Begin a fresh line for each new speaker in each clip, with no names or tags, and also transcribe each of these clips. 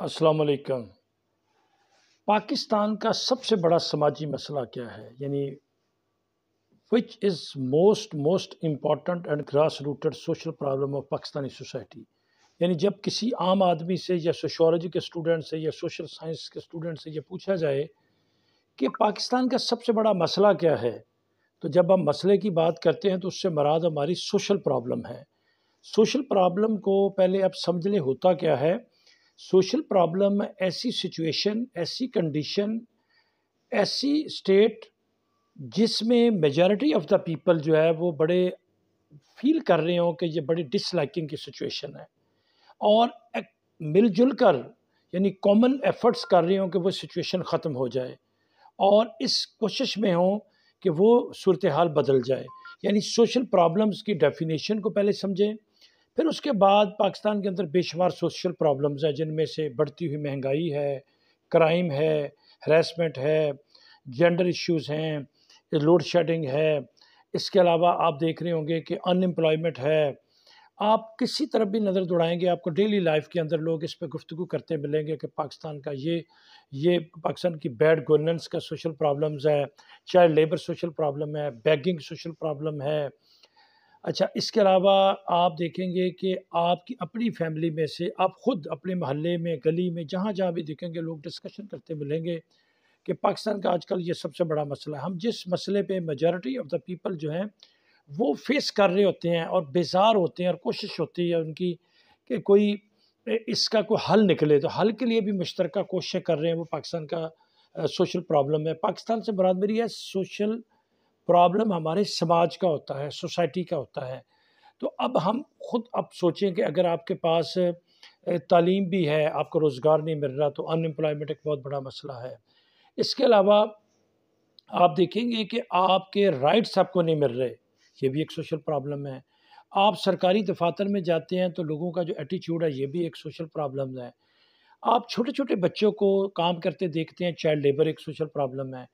असलकम पाकिस्तान का सबसे बड़ा समाजी मसला क्या है यानी which is most most important and grass rooted social problem of Pakistani society यानी जब किसी आम आदमी से या सोशोलॉजी के स्टूडेंट से या सोशल साइंस के स्टूडेंट से ये पूछा जाए कि पाकिस्तान का सबसे बड़ा मसला क्या है तो जब हम मसले की बात करते हैं तो उससे मराद हमारी सोशल प्रॉब्लम है सोशल प्रॉब्लम को पहले अब समझने होता क्या है सोशल प्रॉब्लम ऐसी सिचुएशन ऐसी कंडीशन ऐसी स्टेट जिसमें मेजॉरिटी ऑफ द पीपल जो है वो बड़े फील कर रहे हो कि ये बड़ी डिसलाइकिंग की सिचुएशन है और मिलजुल कर यानी कॉमन एफर्ट्स कर रहे हों कि वो सिचुएशन ख़त्म हो जाए और इस कोशिश में हो कि वो सूरत हाल बदल जाए यानी सोशल प्रॉब्लम्स की डेफिनेशन को पहले समझें फिर उसके बाद पाकिस्तान के अंदर बेशुमार सोशल प्रॉब्लम्स हैं जिनमें से बढ़ती हुई महंगाई है क्राइम है हरेसमेंट है जेंडर इश्यूज हैं लोड शेडिंग है इसके अलावा आप देख रहे होंगे कि अनएम्प्लॉयमेंट है आप किसी तरफ भी नज़र दौड़ाएंगे आपको डेली लाइफ के अंदर लोग इस पर गुफ्तु करते मिलेंगे कि पाकिस्तान का ये ये पाकिस्तान की बैड गवर्नेंस का सोशल प्रॉब्लम्स है चाइल्ड लेबर सोशल प्रॉब्लम है बैगिंग सोशल प्रॉब्लम है अच्छा इसके अलावा आप देखेंगे कि आपकी अपनी फैमिली में से आप ख़ुद अपने महल्ले में गली में जहाँ जहाँ भी देखेंगे लोग डिस्कशन करते मिलेंगे कि पाकिस्तान का आजकल ये सबसे बड़ा मसला है हम जिस मसले पे मेजॉरिटी ऑफ द पीपल जो हैं वो फेस कर रहे होते हैं और बेजार होते हैं और कोशिश होती है उनकी कि कोई इसका कोई हल निकले तो हल के लिए भी मुश्तरक कोशिशें कर रहे हैं वो पाकिस्तान का सोशल प्रॉब्लम है पाकिस्तान से बराबरी है सोशल प्रॉब्लम हमारे समाज का होता है सोसाइटी का होता है तो अब हम खुद अब सोचें कि अगर आपके पास तालीम भी है आपको रोज़गार नहीं मिल रहा तो अनएम्प्लॉयमेंट एक बहुत बड़ा मसला है इसके अलावा आप देखेंगे कि आपके राइट्स आपको नहीं मिल रहे ये भी एक सोशल प्रॉब्लम है आप सरकारी दफातर में जाते हैं तो लोगों का जो एटीट्यूड है ये भी एक सोशल प्रॉब्लम है आप छोटे छोटे बच्चों को काम करते देखते हैं चाइल्ड लेबर एक सोशल प्रॉब्लम है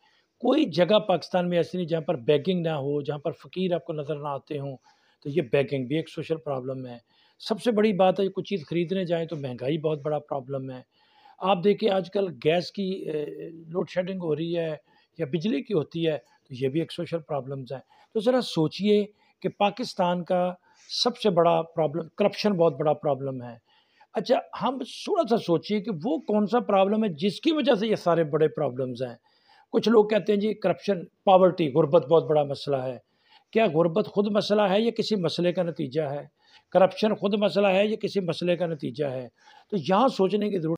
कोई जगह पाकिस्तान में ऐसी नहीं जहाँ पर बैगिंग ना हो जहाँ पर फ़कीर आपको नज़र ना आते हों तो ये बैगिंग भी एक सोशल प्रॉब्लम है सबसे बड़ी बात है कुछ चीज़ ख़रीदने जाएँ तो महंगाई बहुत बड़ा प्रॉब्लम है आप देखिए आजकल गैस की लोड शेडिंग हो रही है या बिजली की होती है तो ये भी एक सोशल प्रॉब्लम्स हैं तो ज़रा सोचिए कि पाकिस्तान का सबसे बड़ा प्रॉब्लम करप्शन बहुत बड़ा प्रॉब्लम है अच्छा हम थोड़ा सा सोचिए कि वो कौन सा प्रॉब्लम है जिसकी वजह से ये सारे बड़े प्रॉब्लम्स हैं कुछ लोग कहते हैं जी करप्शन पावर्टी गुर्बत बहुत बड़ा मसला है क्या गुर्बत खुद मसला है या किसी मसले का नतीजा है करप्शन खुद मसला है या किसी मसले का नतीजा है तो यहाँ सोचने की ज़रूरत